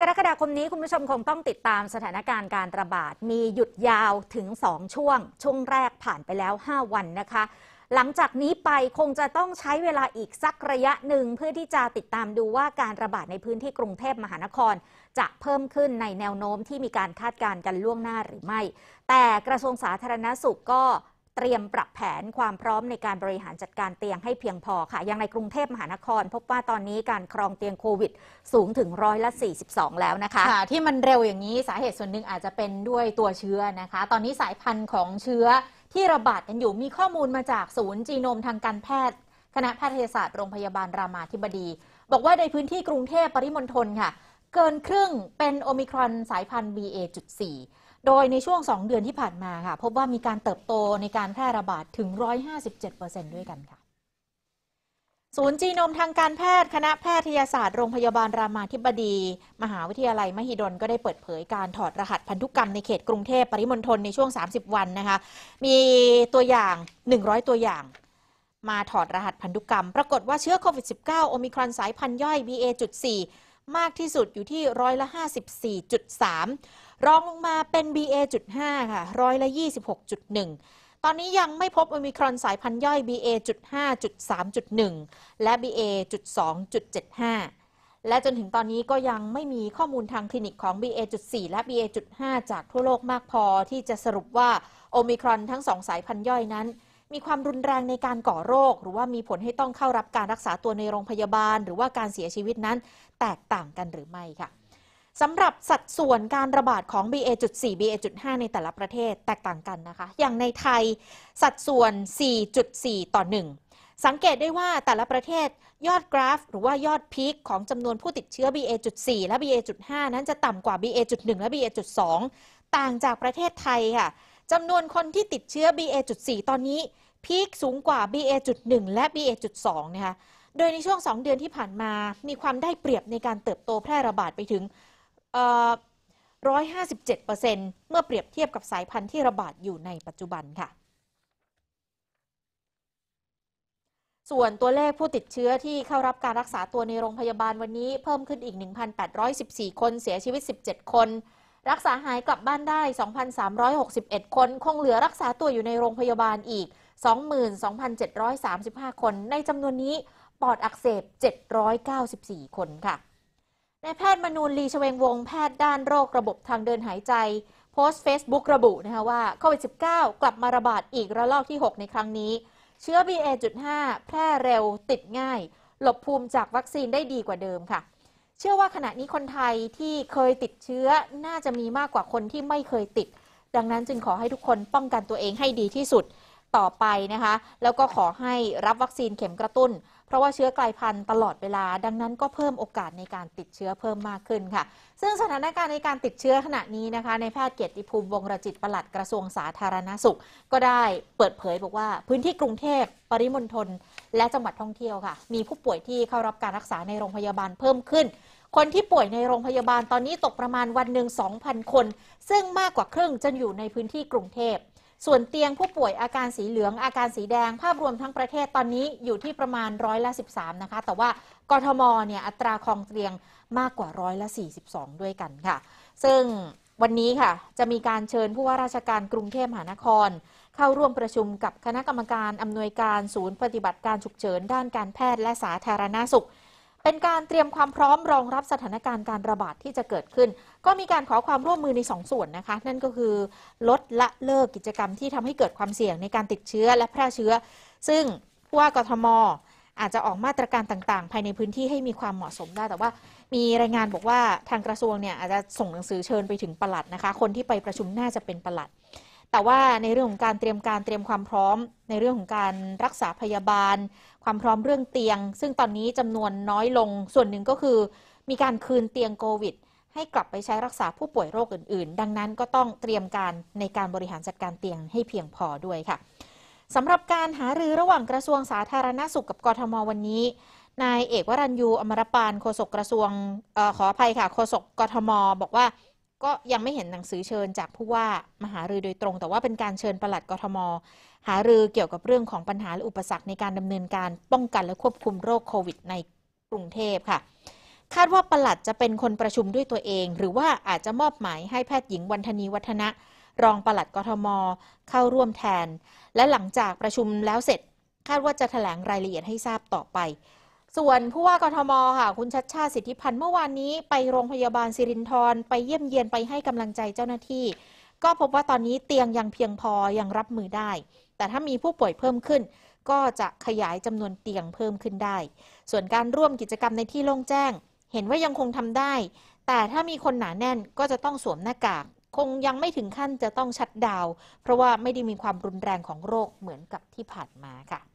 กรกฎาคมนี้คุณผู้ชมคงต้องติดตามสถานการณ์การระบาดมีหยุดยาวถึง 2 ช่วง ช่วงแรกผ่านไปแล้ว 5 วันนะคะ หลังจากนี้ไปคงจะต้องใช้เวลาอีกสักระยะหนึ่งเพื่อที่จะติดตามดูว่าการระบาดในพื้นที่กรุงเทพมหานคร จะเพิ่มขึ้นในแนวโน้มที่มีการคาดการณ์กันล่วงหน้าหรือไม่ แต่กระทรวงสาธารณสุขก็เตรียมปรับแผนความพร้อมในการบริหารจัดการเตียงให้เพียงพอค่ะอย่างในกรุงเทพมหานครพบว่าตอนนี้การครองเตียงโควิดสูงถึงร้อยละ42 แล้วนะคะะที่มันเร็วอย่างนี้สาเหตุส่วนหนึ่งอาจจะเป็นด้วยตัวเชื้อนะคะ ตอนนี้สายพันธุ์ของเชื้อที่ระบาดกันอยู่มีข้อมูลมาจากศูนย์จีโนมทางการแพทย์ คณะแพทยศาสตร์โรงพยาบาลรามาธิบดี บอกว่าในพื้นที่กรุงเทพปริมณฑลค่ะเกินครึ่งเป็นโอมิครอนสายพันธุ์ BA.4 โดยในช่วง 2 เดือนที่ผ่านมาค่ะ พบว่ามีการเติบโตในการแพร่ระบาดถึง 157%ด้วยกันค่ะ ศูนย์จีนมทางการแพทย์คณะแพทยศาสตร์โรงพยาบาล รามาธิบดี มหาวิทยาลัยมหิดลก็ได้เปิดเผยการถอดรหัสพันธุกรรมในเขตกรุงเทพปริมณฑลในช่วง 30 วันนะคะ มีตัวอย่าง 100 ตัวอย่างมาถอดรหัสพันธุกรรมปรากฏว่าเชื้อโควิด -19 โอมิครอนสายพันธุ์ย่อย BA.4 มากที่สุดอยู่ที่ร้อยละ 54.3รองลงมาเป็น BA.5 ค่ะร้อยละ 26.1 ตอนนี้ยังไม่พบโอมิครอนสายพันธุ์ย่อย BA.5.3.1 และ BA.2.75 และจนถึงตอนนี้ก็ยังไม่มีข้อมูลทางคลินิกของ BA.4 และ BA.5 จากทั่วโลกมากพอที่จะสรุปว่า โอมิครอนทั้งสองสายพันธุ์ย่อยนั้นมีความรุนแรงในการก่อโรค หรือว่ามีผลให้ต้องเข้ารับการรักษาตัวในโรงพยาบาล หรือว่าการเสียชีวิตนั้น แตกต่างกันหรือไม่ค่ะ สำหรับสัดส่วนการระบาดของ BA.4 BA.5 ในแต่ละประเทศ แตกต่างกันนะคะ อย่างในไทย สัดส่วน 4.4 ต่อ 1 สังเกตได้ว่าแต่ละประเทศยอดกราฟ หรือว่ายอดพีคของจำนวนผู้ติดเชื้อ BA.4 และ BA.5 นั้นจะต่ำกว่า BA.1 และ BA.2 ต่างจากประเทศไทยค่ะจำนวนคนที่ติดเชื้อ BA.4 ตอนนี้พีคสูงกว่า BA.1 และ BA.2 นะคะ โดยในช่วง 2 เดือนที่ผ่านมา มีความได้เปรียบในการเติบโตแพร่ระบาดไปถึง 157%เมื่อเปรียบเทียบกับสายพันธุ์ที่ระบาดอยู่ในปัจจุบันค่ะ ส่วนตัวเลขผู้ติดเชื้อที่เข้ารับการรักษาตัวในโรงพยาบาลวันนี้เพิ่มขึ้นอีก 1,814 คน เสียชีวิต 17 คนรักษาหายกลับบ้านได้ 2,361 คน คงเหลือรักษาตัวอยู่ในโรงพยาบาลอีก 22,735 คน ในจำนวนนี้ปอดอักเสบ 794 คนค่ะนายแพทย์มนูลลีชเวงวงแพทย์ด้านโรคระบบทางเดินหายใจ โพสต์ Facebook ระบุ นะคะว่าโควิด -19 กลับมาระบาดอีกระลอกที่ 6 ในครั้งนี้ เชื้อ BA.5 แพร่เร็วติดง่าย หลบภูมิจากวัคซีนได้ดีกว่าเดิมค่ะเชื่อว่าขณะนี้คนไทยที่เคยติดเชื้อน่าจะมีมากกว่าคนที่ไม่เคยติด ดังนั้นจึงขอให้ทุกคนป้องกันตัวเองให้ดีที่สุดต่อไปนะคะ แล้วก็ขอให้รับวัคซีนเข็มกระตุ้นเพราะว่าเชื้อกลายพันธุ์ตลอดเวลาดังนั้นก็เพิ่มโอกาสในการติดเชื้อเพิ่มมากขึ้นค่ะ ซึ่งสถานการณ์ในการติดเชื้อขณะนี้นะคะ ในแพทย์เกียรติภูมิวงรจิตประหลัดกระทรวง สาธารณาสุข ก็ได้เปิดเผยบอกว่าพื้นที่กรุงเทพ ปริมณฑลและจังหวัดท่องเที่ยวค่ะ มีผู้ป่วยที่เข้ารับการรักษาในโรงพยาบาลเพิ่มขึ้นคนที่ป่วยในโรงพยาบาลตอนนี้ตกประมาณวันหนึ่ง2,000คนซึ่งมากกว่าครึ่งจะอยู่ในพื้นที่กรุงเทพส่วนเตียงผู้ป่วยอาการสีเหลืองอาการสีแดง ภาพรวมทั้งประเทศตอนนี้อยู่ที่ประมาณร้อยละ 13 นะคะ แต่ว่ากทมเนี่ยอัตราคลองเตียงมากกว่าร้อยละ42 ด้วยกันค่ะ ซึ่งวันนี้ค่ะ จะมีการเชิญผู้ว่าราชการกรุงเทพมหานคร เข้าร่วมประชุมกับคณะกรรมการ อำนวยการศูนย์ปฏิบัติการฉุกเฉินด้านการแพทย์และสาธารณาสุขเป็นการเตรียมความพร้อมรองรับสถานการณ์การระบาดที่จะเกิดขึ้น ก็มีการขอความร่วมมือใน2ส่วนนะคะ นั่นก็คือลดละเลิกกิจกรรมที่ทำให้เกิดความเสี่ยงในการติดเชื้อและแพร่เชื้อ ซึ่งผู้ว่ากทมอาจจะออกมาตรการต่างๆ ภายในพื้นที่ให้มีความเหมาะสมได้ แต่ว่ามีรายงานบอกว่าทางกระทรวงเนี่ยอาจจะส่งหนังสือเชิญไปถึงประหลัดนะคะคนที่ไปประชุมน่าจะเป็นประหลัดแต่ว่าในเรื่องของการเตรียมการเตรียมความพร้อม ในเรื่องของการรักษาพยาบาล ความพร้อมเรื่องเตียง ซึ่งตอนนี้จำนวนน้อยลง ส่วนหนึ่งก็คือ มีการคืนเตียงโควิดให้กลับไปใช้รักษาผู้ป่วยโรคอื่นๆ ดังนั้นก็ต้องเตรียมการในการบริหารจัดการเตียงให้เพียงพอด้วยค่ะสำหรับการหารือระหว่างกระทรวงสาธารณาสุขกับกทมวันนี้นายเอกวรัญยูอมรปานโฆษกกระทรวงออขออภัยค่ะโฆษกกทม บอกว่าก็ยังไม่เห็นหนังสือเชิญจากผู้ว่ามหารือโดยตรง แต่ว่าเป็นการเชิญปลัดกทม หารือเกี่ยวกับเรื่องของปัญหาและอุปสรรคในการดำเนินการป้องกันและควบคุมโรคโควิดในกรุงเทพค่ะ คาดว่าปลัดจะเป็นคนประชุมด้วยตัวเอง หรือว่าอาจจะมอบหมายให้แพทย์หญิงวันธนีวัฒนะรองปลัดกทม เข้าร่วมแทน และหลังจากประชุมแล้วเสร็จ คาดว่าจะถแถลงรายละเอียดให้ทราบต่อไปส่วนผู้ว่ากทมค่ะ คุณชัดชาติสิทธิพันธ์เมื่อวานนี้ไปโรงพยาบาลสิรินธรไปเยี่ยมเยียนไปให้กำลังใจเจ้าหน้าที่ ก็พบว่าตอนนี้เตียงยังเพียงพอยังรับมือได้ แต่ถ้ามีผู้ป่วยเพิ่มขึ้น ก็จะขยายจำนวนเตียงเพิ่มขึ้นได้ ส่วนการร่วมกิจกรรมในที่โล่งแจ้ง เห็นว่ายังคงทำได้ แต่ถ้ามีคนหนาแน่นก็จะต้องสวมหน้ากากคงยังไม่ถึงขั้นจะต้องชัดดาวเพราะว่าไม่ได้มีความรุนแรงของโรคเหมือนกับที่ผ่านมาค่ะ